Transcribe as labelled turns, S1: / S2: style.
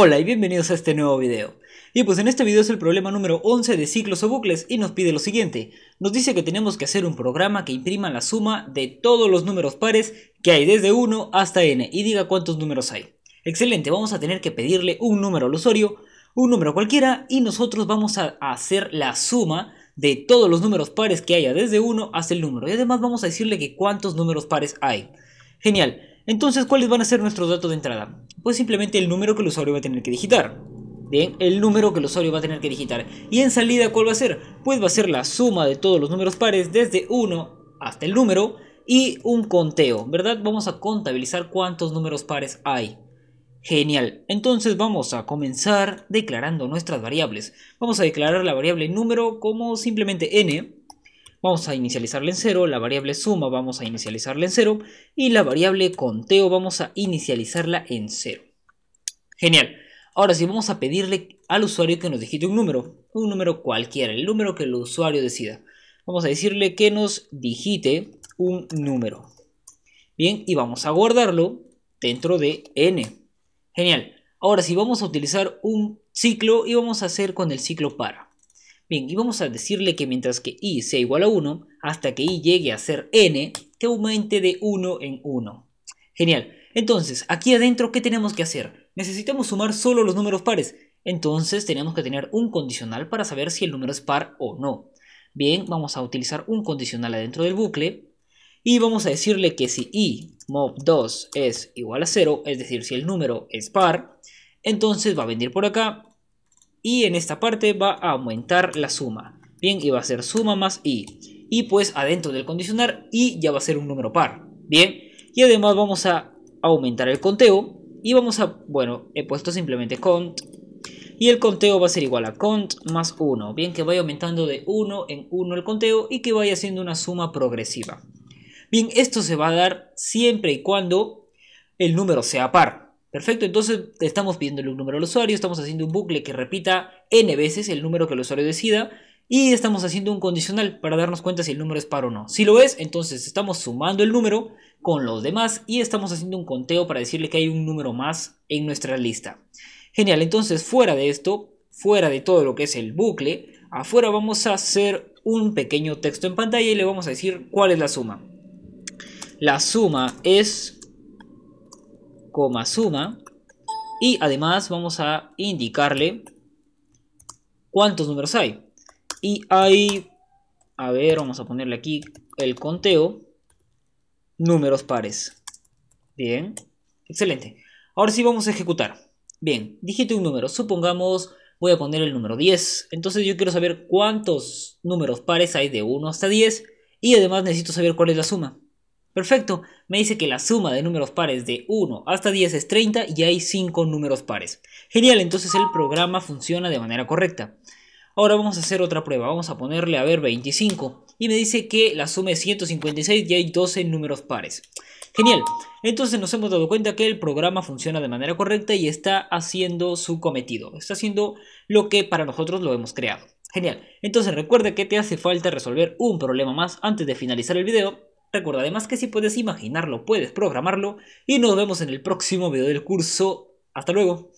S1: Hola y bienvenidos a este nuevo video. Y pues en este video es el problema número 11 de ciclos o bucles y nos pide lo siguiente. Nos dice que tenemos que hacer un programa que imprima la suma de todos los números pares que hay desde 1 hasta n y diga cuántos números hay. Excelente, vamos a tener que pedirle un número al usuario, un número cualquiera y nosotros vamos a hacer la suma de todos los números pares que haya desde 1 hasta el número y además vamos a decirle que cuántos números pares hay. Genial, entonces, ¿cuáles van a ser nuestros datos de entrada? Pues simplemente el número que el usuario va a tener que digitar. Bien, el número que el usuario va a tener que digitar. Y en salida, ¿cuál va a ser? Pues va a ser la suma de todos los números pares desde 1 hasta el número y un conteo, ¿verdad? Vamos a contabilizar cuántos números pares hay. Genial, entonces vamos a comenzar declarando nuestras variables. Vamos a declarar la variable número como simplemente n Vamos a inicializarla en 0, la variable suma vamos a inicializarla en 0 y la variable conteo vamos a inicializarla en 0. Genial. Ahora sí, vamos a pedirle al usuario que nos digite un número, un número cualquiera, el número que el usuario decida. Vamos a decirle que nos digite un número. Bien, y vamos a guardarlo dentro de n. Genial. Ahora sí, vamos a utilizar un ciclo y vamos a hacer con el ciclo para. Bien, y vamos a decirle que mientras que i sea igual a 1, hasta que i llegue a ser n, que aumente de 1 en 1. Genial. Entonces, aquí adentro, ¿qué tenemos que hacer? Necesitamos sumar solo los números pares. Entonces, tenemos que tener un condicional para saber si el número es par o no. Bien, vamos a utilizar un condicional adentro del bucle. Y vamos a decirle que si i mod 2 es igual a 0, es decir, si el número es par, entonces va a venir por acá y en esta parte va a aumentar la suma. Bien, y va a ser suma más i. Y pues adentro del condicionar i ya va a ser un número par. Bien, y además vamos a aumentar el conteo y vamos a, bueno, he puesto simplemente cont y el conteo va a ser igual a cont más 1. Bien, que vaya aumentando de 1 en 1 el conteo y que vaya haciendo una suma progresiva. Bien, esto se va a dar siempre y cuando el número sea par. Perfecto, entonces estamos pidiéndole un número al usuario, estamos haciendo un bucle que repita n veces el número que el usuario decida y estamos haciendo un condicional para darnos cuenta si el número es par o no. Si lo es, entonces estamos sumando el número con los demás y estamos haciendo un conteo para decirle que hay un número más en nuestra lista. Genial, entonces fuera de esto, fuera de todo lo que es el bucle, afuera vamos a hacer un pequeño texto en pantalla y le vamos a decir cuál es la suma. La suma es coma suma. Y además vamos a indicarle cuántos números hay. Y hay, a ver, vamos a ponerle aquí el conteo, números pares. Bien, excelente. Ahora sí vamos a ejecutar. Bien, digite un número, supongamos voy a poner el número 10. Entonces yo quiero saber cuántos números pares hay de 1 hasta 10 y además necesito saber cuál es la suma. Perfecto, me dice que la suma de números pares de 1 hasta 10 es 30 y hay 5 números pares. Genial, entonces el programa funciona de manera correcta. Ahora vamos a hacer otra prueba, vamos a ponerle a ver 25 y me dice que la suma es 156 y hay 12 números pares. Genial, entonces nos hemos dado cuenta que el programa funciona de manera correcta y está haciendo su cometido, está haciendo lo que para nosotros lo hemos creado. Genial, entonces recuerda que te hace falta resolver un problema más antes de finalizar el video Recuerda además que si puedes imaginarlo, puedes programarlo. Y nos vemos en el próximo video del curso. Hasta luego.